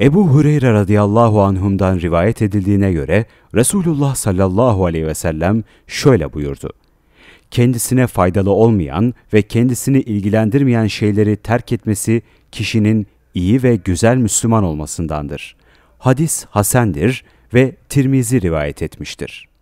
Ebu Hureyre radıyallahu anhumdan rivayet edildiğine göre Resulullah sallallahu aleyhi ve sellem şöyle buyurdu. Kendisine faydalı olmayan ve kendisini ilgilendirmeyen şeyleri terk etmesi kişinin iyi ve güzel Müslüman olmasındandır. Hadis hasendir ve Tirmizi rivayet etmiştir.